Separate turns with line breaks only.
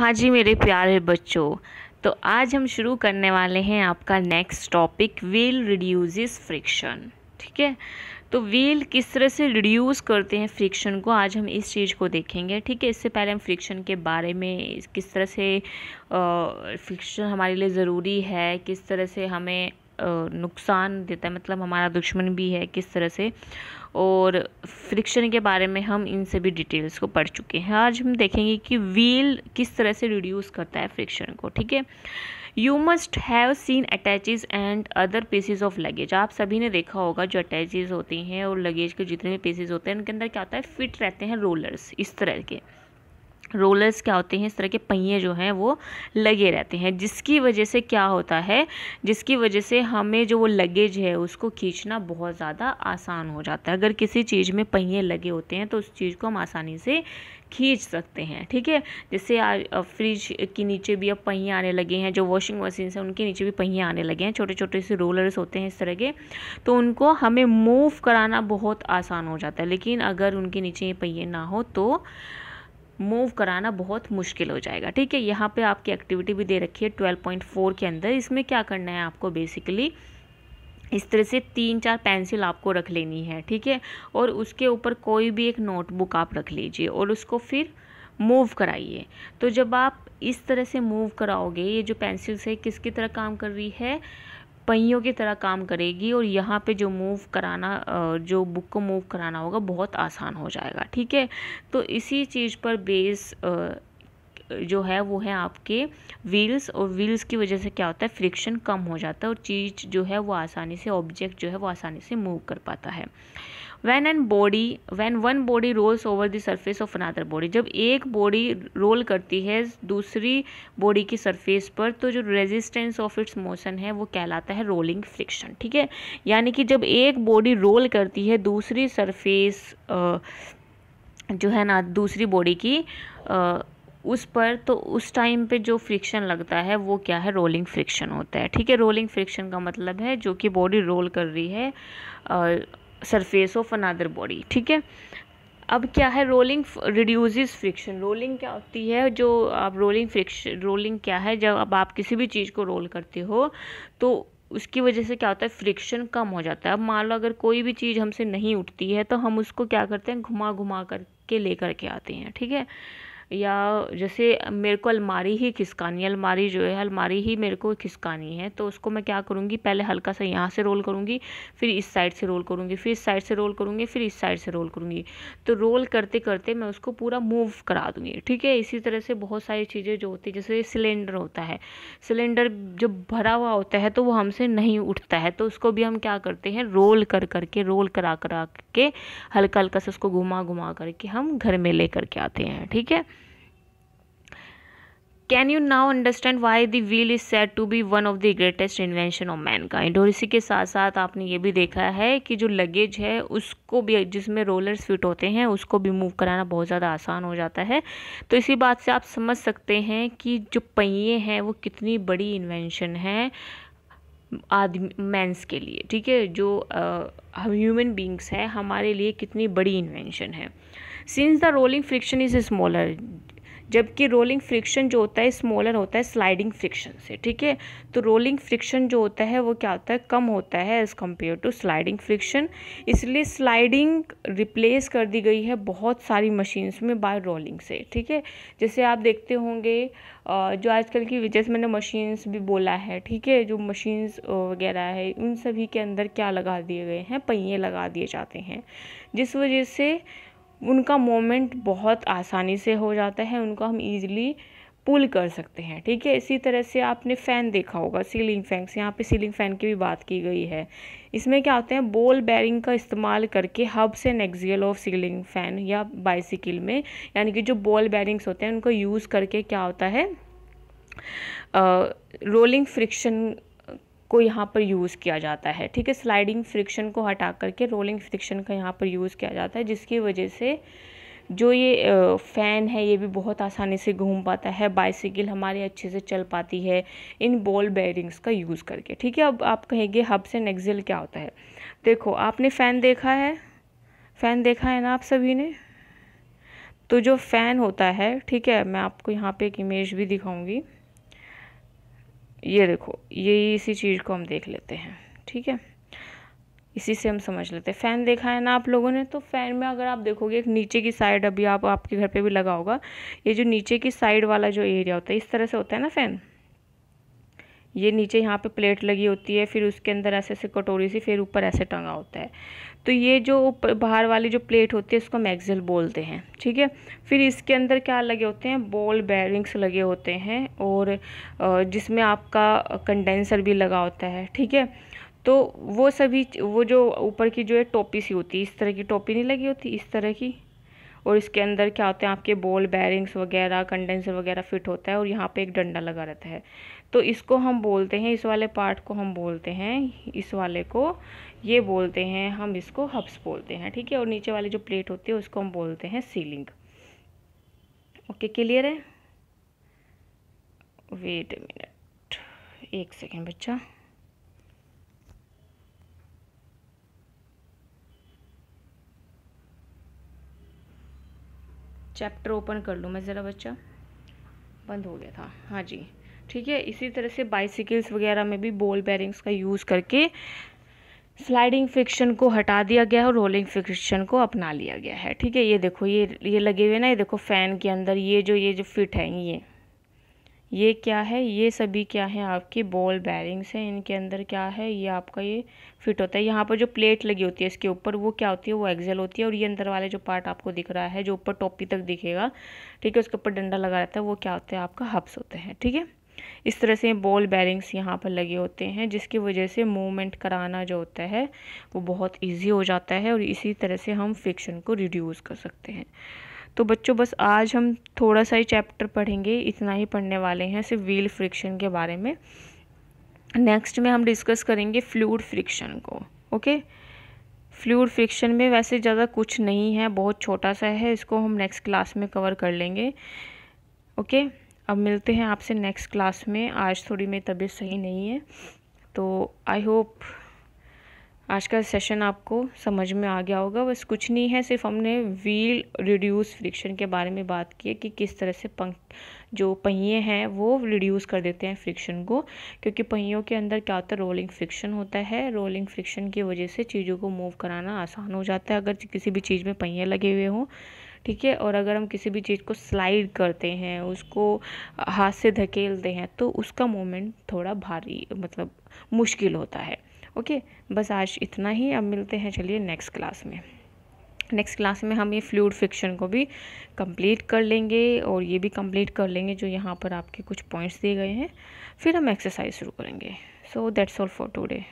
हाँ जी मेरे प्यारे बच्चों तो आज हम शुरू करने वाले हैं आपका next topic wheel reduce friction ठीक है तो व्हील किस तरह से रिड्यूस करते हैं फ्रिक्शन को आज हम इस चीज़ को देखेंगे ठीक है इससे पहले हम फ्रिक्शन के बारे में किस तरह से फ्रिक्शन हमारे लिए ज़रूरी है किस तरह से हमें नुकसान देता है मतलब हमारा दुश्मन भी है किस तरह से और फ्रिक्शन के बारे में हम इन सभी डिटेल्स को पढ़ चुके हैं आज हम देखेंगे कि व्हील किस तरह से रिड्यूस करता है फ्रिक्शन को ठीक है you must have seen attaches and other pieces of luggage आप सभी ने देखा होगा जो अटैचेज होती हैं और लगेज के जितने भी पीसेज होते हैं उनके अंदर क्या होता है फिट रहते हैं रोलर्स इस तरह के रोलर्स क्या होते हैं इस तरह के पहिए जो हैं वो लगे रहते हैं जिसकी वजह से क्या होता है जिसकी वजह से हमें जो वो लगेज है उसको खींचना बहुत ज़्यादा आसान हो जाता है अगर किसी चीज़ में पहिए लगे होते हैं तो उस चीज़ को हम आसानी से खींच सकते हैं ठीक है जैसे आज फ्रिज के नीचे भी अब पहिए आने लगे हैं जो वॉशिंग मशीन है उनके नीचे भी पहिए आने लगे हैं छोटे छोटे से रोलर्स होते हैं इस तरह के तो उनको हमें मूव कराना बहुत आसान हो जाता है लेकिन अगर उनके नीचे ये पहिए ना हो तो मूव कराना बहुत मुश्किल हो जाएगा ठीक है यहाँ पे आपकी एक्टिविटी भी दे रखी है 12.4 के अंदर इसमें क्या करना है आपको बेसिकली इस तरह से तीन चार पेंसिल आपको रख लेनी है ठीक है और उसके ऊपर कोई भी एक नोटबुक आप रख लीजिए और उसको फिर मूव कराइए तो जब आप इस तरह से मूव कराओगे ये जो पेंसिल्स है किसकी तरह काम कर रही है पहियों की तरह काम करेगी और यहाँ पे जो मूव कराना जो बुक को मूव कराना होगा बहुत आसान हो जाएगा ठीक है तो इसी चीज़ पर बेस जो है वो है आपके व्हील्स और व्हील्स की वजह से क्या होता है फ्रिक्शन कम हो जाता है और चीज़ जो है वो आसानी से ऑब्जेक्ट जो है वो आसानी से मूव कर पाता है when an body when one body rolls over the surface of another body जब एक बॉडी रोल करती है दूसरी बॉडी की सरफेस पर तो जो रेजिस्टेंस ऑफ इट्स मोशन है वो कहलाता है रोलिंग फ्रिक्शन ठीक है यानी कि जब एक बॉडी रोल करती है दूसरी सरफेस जो है ना दूसरी बॉडी की आ, उस पर तो उस टाइम पे जो फ्रिक्शन लगता है वो क्या है रोलिंग फ्रिक्शन होता है ठीक है रोलिंग फ्रिक्शन का मतलब है जो कि बॉडी रोल कर रही है सरफेस ऑफ अनादर बॉडी ठीक है अब क्या है रोलिंग रिड्यूज़ फ्रिक्शन रोलिंग क्या होती है जो आप रोलिंग फ्रिक्शन रोलिंग क्या है जब अब आप किसी भी चीज़ को रोल करते हो तो उसकी वजह से क्या होता है फ्रिक्शन कम हो जाता है अब मान लो अगर कोई भी चीज़ हमसे नहीं उठती है तो हम उसको क्या करते हैं घुमा घुमा करके लेकर के आते हैं ठीक है या जैसे मेरे को अलमारी ही खिसकानी है अलमारी जो है अलमारी ही मेरे को खिसकानी है तो उसको मैं क्या करूँगी पहले हल्का सा यहाँ से रोल करूँगी फिर इस साइड से रोल करूँगी फिर इस साइड से रोल करूँगी फिर इस साइड से रोल करूँगी तो रोल करते करते मैं उसको पूरा मूव करा दूँगी ठीक है इसी तरह से बहुत सारी चीज़ें जो होती है जैसे सिलेंडर होता है सिलेंडर जब भरा हुआ होता है तो वो हमसे नहीं उठता है तो उसको भी हम क्या करते हैं रोल कर करके रोल करा करा के हल्का हल्का से उसको घुमा घुमा करके हम घर में ले करके आते हैं ठीक है can you now understand why the wheel is set to be one of the greatest invention of mankind और इसी के साथ साथ आपने ये भी देखा है कि जो लगेज है उसको भी जिसमें रोलर्स फिट होते हैं उसको भी मूव कराना बहुत ज़्यादा आसान हो जाता है तो इसी बात से आप समझ सकते हैं कि जो पहिए हैं वो कितनी बड़ी इन्वेंशन है आदमी मैंस के लिए ठीक है जो हम ह्यूमन बींग्स है हमारे लिए कितनी बड़ी इन्वेंशन है since the rolling friction is smaller जबकि रोलिंग फ्रिक्शन जो होता है स्मॉलर होता है स्लाइडिंग फ्रिक्शन से ठीक है तो रोलिंग फ्रिक्शन जो होता है वो क्या होता है कम होता है as compare to sliding friction इसलिए स्लाइडिंग रिप्लेस कर दी गई है बहुत सारी मशीन्स में बाय रोलिंग से ठीक है जैसे आप देखते होंगे जो आजकल की जैसे मैंने मशीन्स भी बोला है ठीक है जो मशीन्स वगैरह है उन सभी के अंदर क्या लगा दिए गए हैं पहिए लगा दिए जाते हैं जिस वजह से उनका मोमेंट बहुत आसानी से हो जाता है उनको हम ईज़िली पुल कर सकते हैं ठीक है इसी तरह से आपने फ़ैन देखा होगा सीलिंग फैंस यहाँ पे सीलिंग फ़ैन की भी बात की गई है इसमें क्या होते हैं बोल बैरिंग का इस्तेमाल करके हब से नेक्जियल ऑफ सीलिंग फ़ैन या बाइसिकल में यानी कि जो बोल बैरिंग्स होते हैं उनको यूज़ करके क्या होता है रोलिंग फ्रिक्शन को यहाँ पर यूज़ किया जाता है ठीक है स्लाइडिंग फ्रिक्शन को हटा करके रोलिंग फ्रिक्शन का यहाँ पर यूज़ किया जाता है जिसकी वजह से जो ये फ़ैन है ये भी बहुत आसानी से घूम पाता है बाइसिकल हमारे अच्छे से चल पाती है इन बॉल बेयरिंग्स का यूज़ करके ठीक है अब आप कहेंगे हब से नेक्जिल क्या होता है देखो आपने फ़ैन देखा है फ़ैन देखा है ना आप सभी ने तो जो फ़ैन होता है ठीक है मैं आपको यहाँ पे एक इमेज भी दिखाऊंगी ये देखो ये इसी चीज़ को हम देख लेते हैं ठीक है इसी से हम समझ लेते हैं फ़ैन देखा है ना आप लोगों ने तो फ़ैन में अगर आप देखोगे एक नीचे की साइड अभी आप आपके घर पे भी लगा होगा ये जो नीचे की साइड वाला जो एरिया होता है इस तरह से होता है ना फ़ैन ये नीचे यहाँ पे प्लेट लगी होती है फिर उसके अंदर ऐसे ऐसे कटोरी सी फिर ऊपर ऐसे टंगा होता है तो ये जो ऊपर बाहर वाली जो प्लेट होती है इसको मैगजिल बोलते हैं ठीक है फिर इसके अंदर क्या लगे होते हैं बॉल बैरिंग्स लगे होते हैं और जिसमें आपका कंडेंसर भी लगा होता है ठीक है तो वो सभी वो जो ऊपर की जो है टोपी सी होती है इस तरह की टोपी नहीं लगी होती इस तरह की और इसके अंदर क्या होते हैं आपके बॉल बैरिंग्स वगैरह कंडेंसर वगैरह फिट होता है और यहाँ पे एक डंडा लगा रहता है तो इसको हम बोलते हैं इस वाले पार्ट को हम बोलते हैं इस वाले को ये बोलते हैं हम इसको हब्स बोलते हैं ठीक है और नीचे वाले जो प्लेट होती है उसको हम बोलते हैं सीलिंग ओके क्लियर है वेट मिनट एक सेकेंड बच्चा चैप्टर ओपन कर लूँ मैं ज़रा बच्चा बंद हो गया था हाँ जी ठीक है इसी तरह से बाइसिकल्स वगैरह में भी बॉल बैरिंग्स का यूज़ करके स्लाइडिंग फ्रिक्शन को हटा दिया गया है और रोलिंग फ्रिक्शन को अपना लिया गया है ठीक है ये देखो ये ये लगे हुए ना ये देखो फ़ैन के अंदर ये जो ये जो फिट हैं ये ये क्या है ये सभी क्या है आपके बॉल बैरिंग्स हैं इनके अंदर क्या है ये आपका ये फिट होता है यहाँ पर जो प्लेट लगी होती है इसके ऊपर वो क्या होती है वो एक्जल होती है और ये अंदर वाले जो पार्ट आपको दिख रहा है जो ऊपर टोपी तक दिखेगा ठीक है उसके ऊपर डंडा लगा रहता है वो क्या होता है आपका हब्स होते हैं ठीक है इस तरह से बॉल बैरिंग्स यहाँ पर लगे होते हैं जिसकी वजह से मूवमेंट कराना जो होता है वो बहुत इजी हो जाता है और इसी तरह से हम फ्रिक्शन को रिड्यूस कर सकते हैं तो बच्चों बस आज हम थोड़ा सा ही चैप्टर पढ़ेंगे इतना ही पढ़ने वाले हैं सिर्फ व्हील फ्रिक्शन के बारे में नेक्स्ट में हम डिस्कस करेंगे फ्लूड फ्रिक्शन को ओके फ्लूड फ्रिक्शन में वैसे ज़्यादा कुछ नहीं है बहुत छोटा सा है इसको हम नेक्स्ट क्लास में कवर कर लेंगे ओके अब मिलते हैं आपसे नेक्स्ट क्लास में आज थोड़ी मेरी तबीयत सही नहीं है तो आई होप आज का सेशन आपको समझ में आ गया होगा बस कुछ नहीं है सिर्फ हमने व्हील रिड्यूस फ्रिक्शन के बारे में बात की है कि किस तरह से पंख जो पहिए हैं वो रिड्यूस कर देते हैं फ्रिक्शन को क्योंकि पहियों के अंदर क्या होता है रोलिंग फ्रिक्शन होता है रोलिंग फ्रिक्शन की वजह से चीज़ों को मूव कराना आसान हो जाता है अगर किसी भी चीज़ में पहिए लगे हुए हों ठीक है और अगर हम किसी भी चीज़ को स्लाइड करते हैं उसको हाथ से धकेलते हैं तो उसका मोमेंट थोड़ा भारी मतलब मुश्किल होता है ओके बस आज इतना ही अब मिलते हैं चलिए नेक्स्ट क्लास में नेक्स्ट क्लास में हम ये फ्लूड फिक्शन को भी कंप्लीट कर लेंगे और ये भी कंप्लीट कर लेंगे जो यहाँ पर आपके कुछ पॉइंट्स दिए गए हैं फिर हम एक्सरसाइज शुरू करेंगे so that's all for today